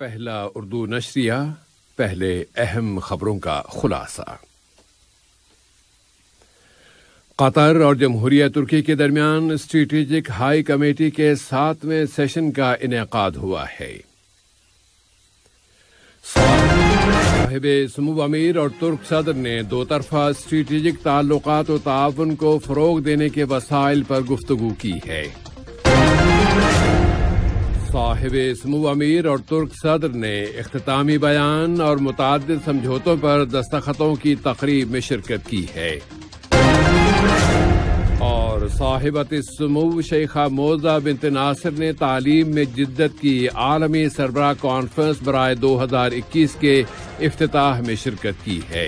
पहला उर्दू नशरिया पहले अहम खबरों का खुलासा कतर और जमहूरिया तुर्की के दरमियान स्ट्रेटेजिक हाई कमेटी के सातवें सेशन का इनका हुआ है साहिब समूह अमीर और तुर्क सदर ने दो तरफा स्ट्रेटेजिक ताल्लुकात और ताउन को फरोग देने के वसाइल पर गुफ्तगु की है साहिब समूह अमीर और तुर्क सदर ने अख्तामी बयान और मुतद समझौतों पर दस्तखतों की तकरीब में शिरकत की है और साहिबत समूह शेखा मोजा बिन तनासर ने तालीम में जिद्दत की आलमी सरबरा कॉन्फ्रेंस बरए दो हज़ार इक्कीस के अफ्ताह में शिरकत की है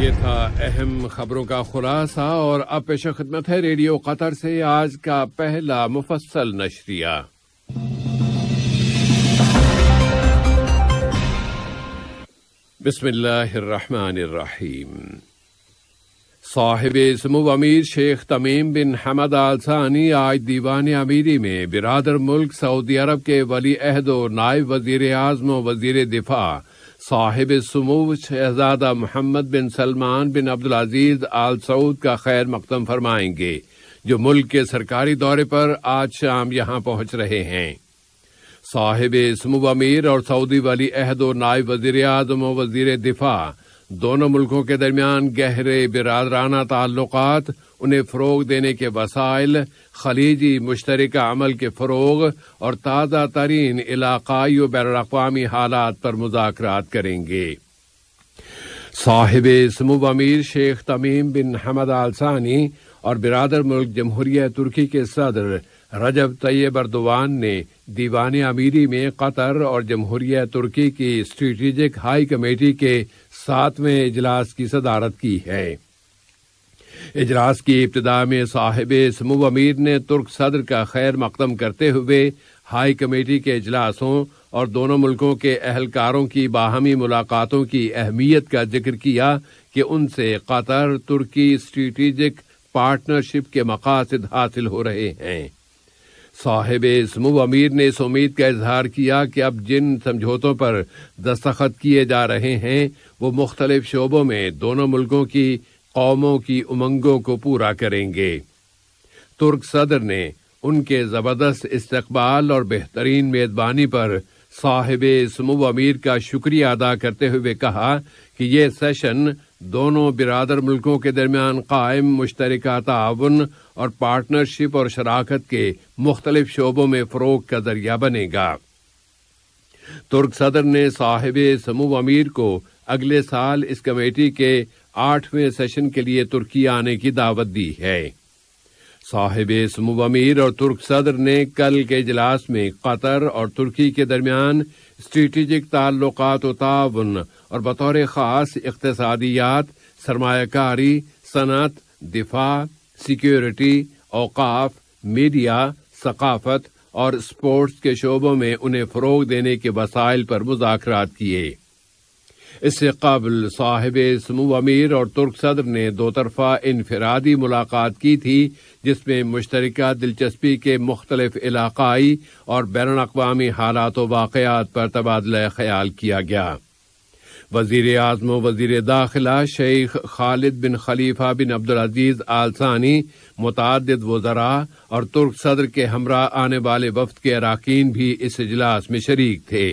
ये था अहम खबरों का खुलासा और अब पेश खिदमत है रेडियो कतर से आज का पहला मुफसल नशरिया बिस्मिल्लाहिर्रहमानिर्रहीम साहिब इसम अमीर शेख तमीम बिन हमद सानी आज दीवान अमीरी में बिरादर मुल्क सऊदी अरब के वली अहद और नायब वजीर आजम वजीर दिफा साहिब समूह शहजादा मोहम्मद बिन सलमान बिन अब्दुल अजीज आल सऊद का खैर मकदम फरमाएंगे जो मुल्क के सरकारी दौरे पर आज शाम यहां पहुंच रहे हैं साहिब समूह अमीर और सऊदी वाली अहद और नायब वजीर आजम वजीर दिफा दोनों मुल्कों के दरमियान गहरे बिरादराना ताल्लुकात उन्हें फ़रोग देने के वसाइल खलीजी मुश्तरक अमल के फ़रोग और ताज़ा तरीन इलाकई व अवी हालात पर मुजात करेंगे साहिब समूब अमीर शेख तमीम बिन हमद आलसानी और बिरादर मुल्क जमहूरिया तुर्की के सदर रजब तैयब अरदवान ने दीवान अमीरी में कतर और जमहूरिया तुर्की की स्ट्रेटिजिक हाई कमेटी के सातवें इजलास की सदारत की है इजलास की इब्तदा में साहिब समूह अमीर ने तुर्क सदर का खैर मकदम करते हुए हाई कमेटी के अजलासों और दोनों मुल्कों के अहलकारों की बाहमी मुलाकातों की अहमियत का जिक्र किया कि उनसे कतर तुर्की स्ट्रेटिजिक पार्टनरशिप के मकासद हासिल हो रहे हैं साहिब समूह अमीर ने इस उम्मीद का इजहार किया कि अब जिन समझौतों पर दस्तखत किए जा रहे हैं वो मुख्तलिफ शोबों में दोनों मुल्कों की कौमों की उमंगों को पूरा करेंगे तुर्क सदर ने उनके ज़बरदस्त इस्तकबाल और बेहतरीन मेज़बानी पर साहिब इसम अमीर का शुक्रिया अदा करते हुए कहा कि ये सेशन दोनों बिरादर मुल्कों के दरमियान कायम मुश्तर ताउन और पार्टनरशिप और शराखत के मुख्तलिफ शोबों में फ़रोग का जरिया बनेगा तुर्क सदर ने साहिब समूह अमीर को अगले साल इस कमेटी के आठवें सेशन के लिए तुर्की आने की दावत दी है साहिब समूह अमीर और तुर्क सदर ने कल के इजलास में कतर और तुर्की के दरमियान स्ट्रेटिजिक ताल्लुक उतावन और बतौर खास इकतसादियात सरमाकारी सनत दिफा सिक्योरिटी अवकाफ मीडिया सकाफत और स्पोर्ट्स के शोबों में उन्हें फ़रोग देने के वसाइल पर मुजात किए इससे कबल साहिब समूह अमीर और तुर्क सदर ने दो तरफा इनफरादी मुलाकात की थी जिसमें मुश्तर दिलचस्पी के मुख्तलफ इलाकई और बैन अवी हालात वाकयात पर तबादला ख्याल किया गया वजीर आजम वजीर दाखिला शेख खालिद बिन खलीफा बिन अब्दुल अजीज आलसानी मुतद वजरा और तुर्क सदर के हमरा आने वाले वफद के अरकान भी इस इजलास में शरीक थे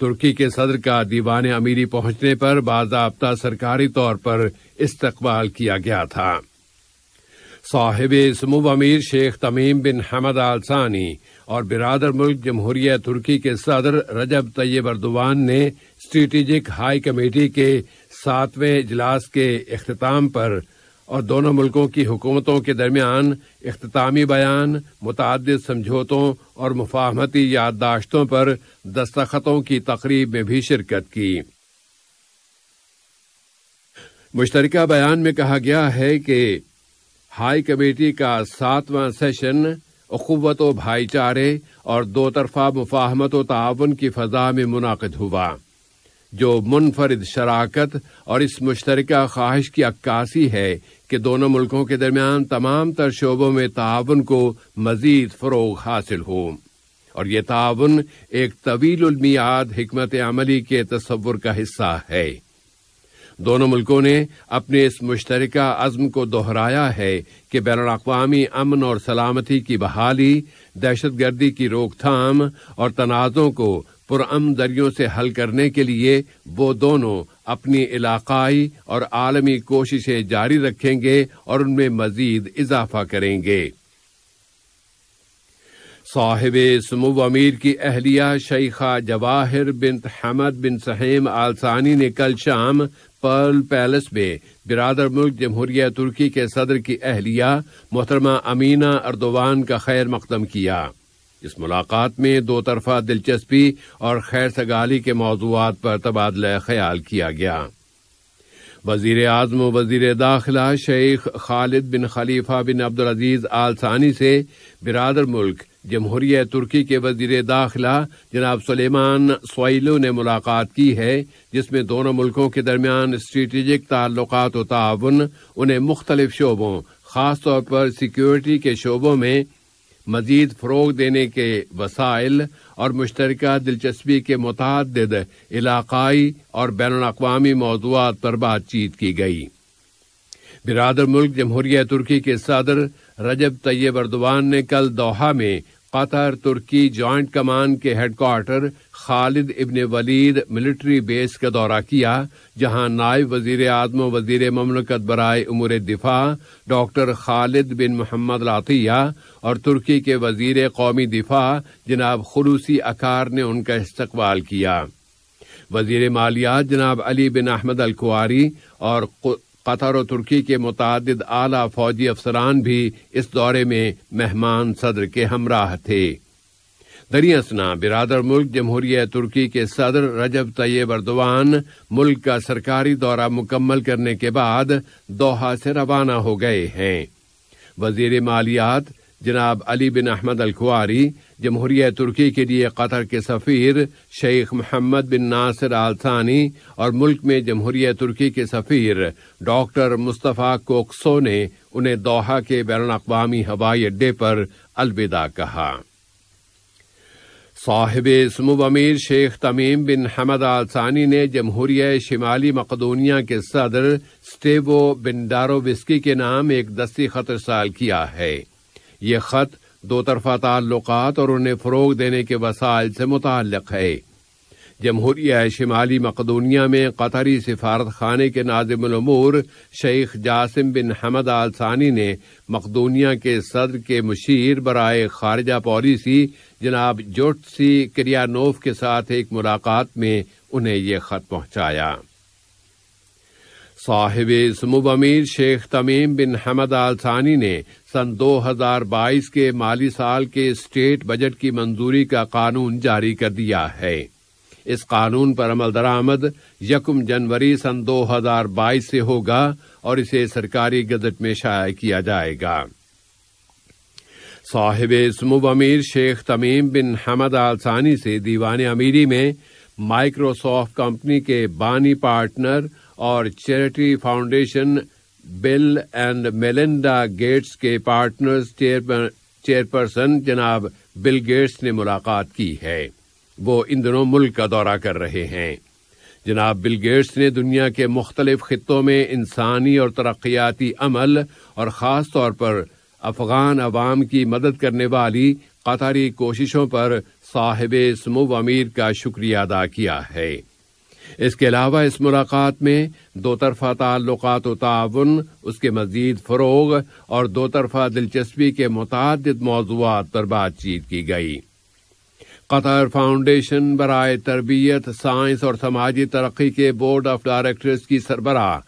तुर्की के सदर का दीवान अमीरी पहुंचने पर बाजाबता सरकारी तौर पर इस्तकबाल किया गया था साहिब समूब अमीर शेख तमीम बिन हमद आल सानी और बिरादर मुल्क जमहूरिया तुर्की के सदर रजब तैयब अरदवान ने स्ट्रेटिजिक हाई कमेटी के सातवें इजलास के अख्ताम पर और दोनों मुल्कों की हुकूमतों के दरमियान अख्तामी बयान मुतद समझौतों और मुफाहमती याददाश्तों पर दस्तखतों की तकरीब में भी शिरकत की मुश्तरका बयान में कहा गया है कि हाई कमेटी का सातवां सेशन अखुवत व भाईचारे और दो तरफा मुफाहमत व ताउन की फजा में मुनद हुआ जो मुनफरद शराकत और इस मुश्तर ख्वाहिश की अक्कासी है कि दोनों मुल्कों के दरमियान तमाम तर शोबों में ताउन को मजीद फ़रोग हासिल हो और ये ताउन एक तवीलमियाद हमत अमली के तस्वुर का हिस्सा है दोनों मुल्कों ने अपने इस मुश्तर अज़म को दोहराया है कि बैन अवी अमन और सलामती की बहाली दहशत गर्दी की रोकथाम और तनाज़ों को पुरम दरियों से हल करने के लिए वो दोनों अपनी इलाकाई और आलमी कोशिशें जारी रखेंगे और उनमें मजीद इजाफा करेंगे साहिब समु अमीर की अहलिया शैखा जवाहिर बिन हमद बिन सहेम आलसानी ने कल शाम पर्ल पैलेस में बिरादर मुल्क जमहूरिया तुर्की के सदर की अहलिया मोहतरमा अमीना अरदवान का खैर मकदम किया इस मुलाकात में दो तरफा दिलचस्पी और खैर सगाली के मौजूद पर तबादला ख्याल किया गया वजीर आजम वजीर दाखिला शेख खालिद बिन खलीफा बिन अजीज आल सानी से बिरादर मुल्क जमहूरिया तुर्की के वजीर दाखिला जनाब सलेमान सोइलो ने मुलाकात की है जिसमें दोनों मुल्कों के दरमियान स्ट्रेटिजिक ताल्लुक ताउन उन्हें मुख्तलिफ शोबों खासतौर पर सिक्योरिटी के शोबों में मजीद फ़रोग देने के वसाइल और मुश्तर दिलचस्पी के मुतद इलाकई और बैन अवी मौजूद पर बातचीत की गई बिरादर मुल्क जमहूरिया तुर्की के सदर रजब तैयब अरदवान ने कल दोहा में कतर तुर्की जॉइंट कमान के हेडक्वार्टर खालिद इबन वलीद मिलिट्री बेस का दौरा किया जहां नायब वजीर आजम वजीर ममलकत बरए उमूर दिफा डॉक्टर खालिद बिन मोहम्मद लातिया और तुर्की के वजीर कौमी दिफा जनाब खलूसी अकार ने उनका इस्तकबाल किया वजीर मालियात जनाब अली बिन अहमद अलकुआरी और कतर और तुर्की के मुतद आला फौजी अफसरान भी इस दौरे में मेहमान सदर के हमराह थे दरियासना बिरादर मुल्क जमहूरिया तुर्की के सदर रजब तैयब अरदवान मुल्क का सरकारी दौरा मुकम्मल करने के बाद दोहा से रवाना हो गए हैं वजीर मालियात जनाब अली बिन अहमद अलकुआरी जमहूरिया तुर्की के लिए कतर के सफ़ीर शेख मोहम्मद बिन नासिर आलसानी और मुल्क में जमहूरिया तुर्की के सफ़ीर डॉक्टर मुस्तफ़ा कोकसो ने उन्हें दोहा के बैन अवी हवाई अड्डे पर अलविदा कहा साहिब इसम अमीर शेख तमीम बिन हमद आलसानी ने जमहूरिया शिमाली मकदूनिया के सदर स्टेवो बिन डारोविस्की के नाम एक दस्ती खतर साल किया है ये ख़त दो तरफ़ा ताल्लुक़ और उन्हें फ़रोग देने के वसाइल से मुतल है जमहूरिया शिमाली मकदूनिया में कतरी सिफारत खाने के नाजमूर शेख जासिम बिन हमद आल सानी ने मकदूनिया के सदर के मशीर बरए खारजा पॉलिसी जनाब जोटसी क्रियानोफ के साथ एक मुलाकात में उन्हें यह ख़त पहुँचाया साहिब समूब अमीर शेख तमीम बिन हमद आल सानी ने सन 2022 के माली साल के स्टेट बजट की मंजूरी का कानून जारी कर दिया है इस कानून पर अमल दरामद यकम जनवरी सन 2022 से होगा और इसे सरकारी गजट में शाया किया जाएगा साहिब समूब अमीर शेख तमीम बिन हमद आल सानी से दीवान अमीरी में माइक्रोसॉफ्ट कंपनी के बानी पार्टनर और charity foundation Bill and Melinda Gates के पार्टनर्स चेयरपर्सन जनाब बिल गेट्स ने मुलाकात की है वो इन दिनों मुल्क का दौरा कर रहे हैं जनाब बिल गेट्स ने दुनिया के मुख्तलिफ खत्ों में इंसानी और तरक्याती अमल और ख़ास तौर पर अफगान अवाम की मदद करने वाली कतारी कोशिशों पर साहिब समूह अमीर का शुक्रिया अदा किया है इसके अलावा इस मुलाकात में दो तरफा ताल्लुक ताउन उसके मजीद फ़रोग और दो तरफा दिलचस्पी के मुतद मौजूद पर बातचीत की गई कतर फाउंडेशन बरए तरबियत साइंस और समाजी तरक्की के बोर्ड ऑफ डायरेक्टर्स की सरबराह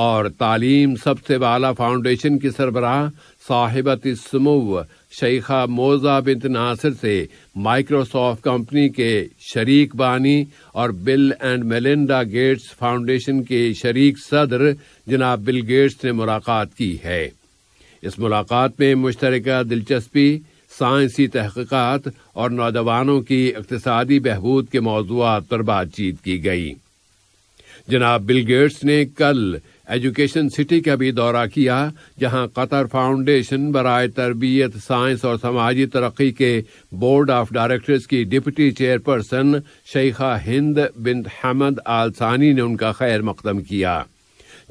और तालीम सबसे बाला फाउंडेशन की सरबराह साहिबत समूह शेखा मोजा बिन नासिर से माइक्रोसॉफ्ट कंपनी के शरीक बानी और Bill and Melinda Gates foundation के शरीक सदर जनाब बिल गेट्स ने मुलाकात की है इस मुलाकात में मुश्तर दिलचस्पी साइंसी तहकीकत और नौजवानों की इकतदी बहबूद के मौजूद पर बातचीत की गई जनाब बिल गेट्स ने कल एजुकेशन सिटी का भी दौरा किया जहां कतर फाउंडेशन बरए तरबियत साइंस और समाजी तरक्की के बोर्ड ऑफ डायरेक्टर्स की डिप्टी चेयरपर्सन शेखा हिंद बिन हमद आलसानी ने उनका खैर मकदम किया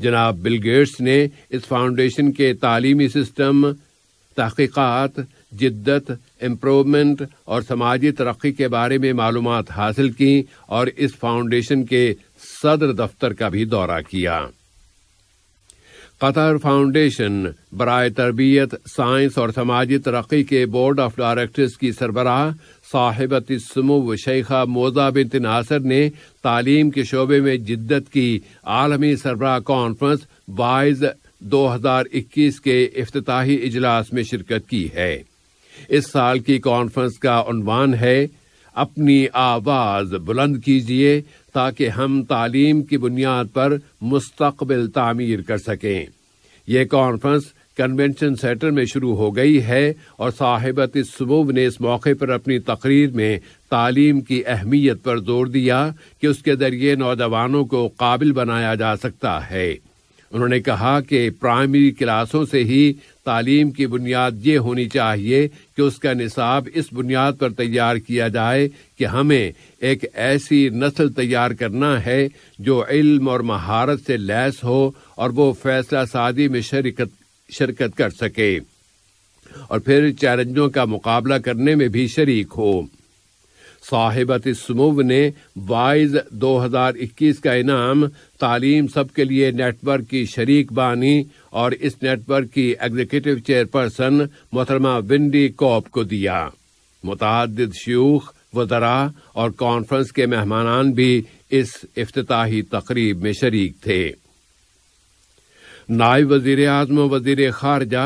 जनाब बिल गेट्स ने इस फाउंडेशन के तालीमी सिस्टम तहकीकत जिद्दत इम्प्रूवमेंट और समाजी तरक्की के बारे में मालूम हासिल की और इस फाउंडेशन के सदर दफ्तर का भी दौरा किया कतर फाउंडेशन बरए तरबियत साइंस और समाजी तरक्की के बोर्ड ऑफ डायरेक्टर्स की सरबराह साहिबत समूव शेखा मोजा बिन नासर ने तालीम के शोबे में जिद्दत की आलमी सरबराह कॉन्फ्रेंस बाइज 2021 के अफ्ताही इजलास में शिरकत की है इस साल की कॉन्फ्रेंस का अनवान है अपनी आवाज बुलंद कीजिए ताकि हम तालीम की बुनियाद पर मुस्तबिल तामीर कर सकें यह कॉन्फ्रेंस कन्वेंशन सेंटर में शुरू हो गई है और साहिबत सबूब ने इस मौके पर अपनी तकरीर में तालीम की अहमियत पर जोर दिया कि उसके ज़रिए नौजवानों को काबिल बनाया जा सकता है उन्होंने कहा कि प्राइमरी क्लासों से ही तालीम की बुनियाद ये होनी चाहिए कि उसका निसाब इस बुनियाद पर तैयार किया जाए कि हमें एक ऐसी नस्ल तैयार करना है जो इल्म और महारत से लैस हो और वो फैसला सादी में शरकत शिरकत कर सके और फिर चैलेंजों का मुकाबला करने में भी शरीक हो साहिबत समूह ने वाइज 2021 का इनाम तालीम सबके लिए नेटवर्क की शरीक बानी और इस नेटवर्क की एग्जीक्यूटिव चेयरपर्सन मोहतरमा विंडी कॉप को दिया मुतद शयूख वजरा और कॉन्फ्रेंस के मेहमान भी इस अफ्ताही तकरीब में शरीक थे नायब वजीर आजम वजीर खारजा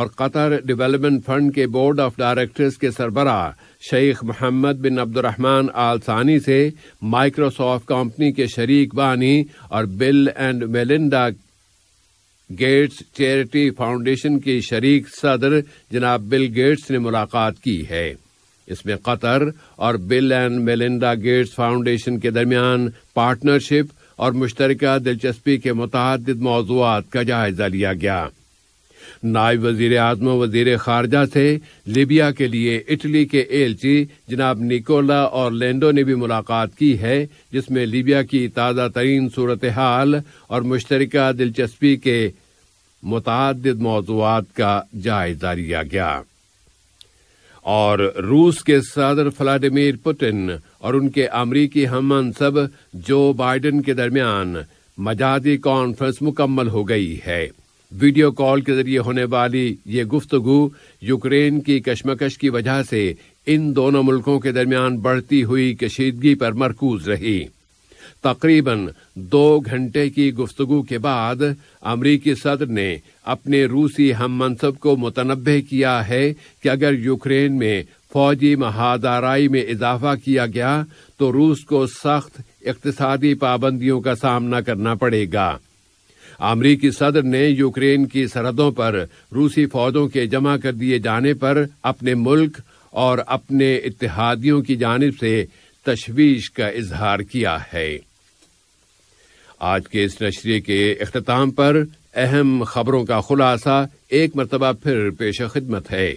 और कतर डेवलपमेंट फंड के बोर्ड ऑफ डायरेक्टर्स के सरबरा शेख मोहम्मद बिन अब्दुलरहमान आलसानी से माइक्रोसॉफ्ट कंपनी के शरीक बानी और Bill and Melinda Gates charity foundation के शरीक सदर जनाब बिल गेट्स ने मुलाकात की है इसमें कतर और Bill and Melinda Gates foundation के दरमियान पार्टनरशिप और मुश्तर दिलचस्पी के मुतद मौजूद का जायजा लिया गया नायब वजीर आजम वजीर खारजा से लिबिया के लिए इटली के एलची जनाब निकोला और लेंडो ने भी मुलाकात की है जिसमें लिबिया की ताज़ा तरीन सूरत हाल और मुश्तर दिलचस्पी के मुतद मौजूद का जायजा लिया गया और रूस के सदर व्लादिमिर पुतिन और उनके अमरीकी हम मनसब जो बाइडन के दरमियान मजादी कॉन्फ्रेंस मुकम्मल हो गई है वीडियो कॉल के जरिए होने वाली ये गुफ्तगु यूक्रेन की कश्मकश की वजह से इन दोनों मुल्कों के दरमियान बढ़ती हुई कशीदगी पर मरकूज रही तकरीबन दो घंटे की गुफ्तगु के बाद अमरीकी सदर ने अपने रूसी हम मनसब को मुतनबे किया है कि अगर यूक्रेन में फौजी महादाराई में इजाफा किया गया तो रूस को सख्त इकतदी पाबंदियों का सामना करना पड़ेगा अमरीकी सदर ने यूक्रेन की सरहदों पर रूसी फौजों के जमा कर दिए जाने पर अपने मुल्क और अपने इतिहादियों की जानब से तशवीश का इजहार किया है आज के इस नशरे के अख्ताम पर अहम खबरों का खुलासा एक मरतबा फिर पेश खिदमत है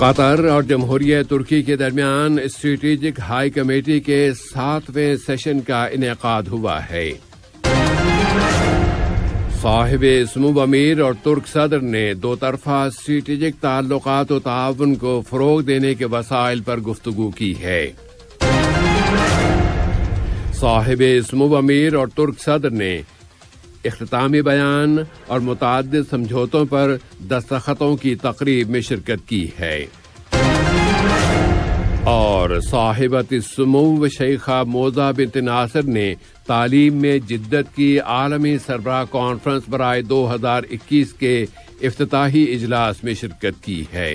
कतर और जमहूरिया तुर्की के दरमियान स्ट्रेटेजिक हाई कमेटी के सातवें सेशन का इनका हुआ है साहिब इसमुब अमीर और तुर्क सदर ने दो तरफा स्ट्रेटिक ताल्लुक और ताउन को फ़रोग देने के वसाइल पर गुफ्तु की है साहिब इसमुब अमीर और तुर्क सदर ने अख्तामी बयान और मुतद समझौतों पर दस्तखतों की तकरीब में शिरकत की है और साहिबत समूव शेखा मोजा बिन नासर ने तालीम में जिद्दत की आलमी सरबरा कॉन्फ्रेंस बरए 2021 के अफ्ती इजलास में शिरकत की है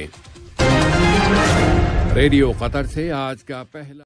रेडियो कतर से आज का पहला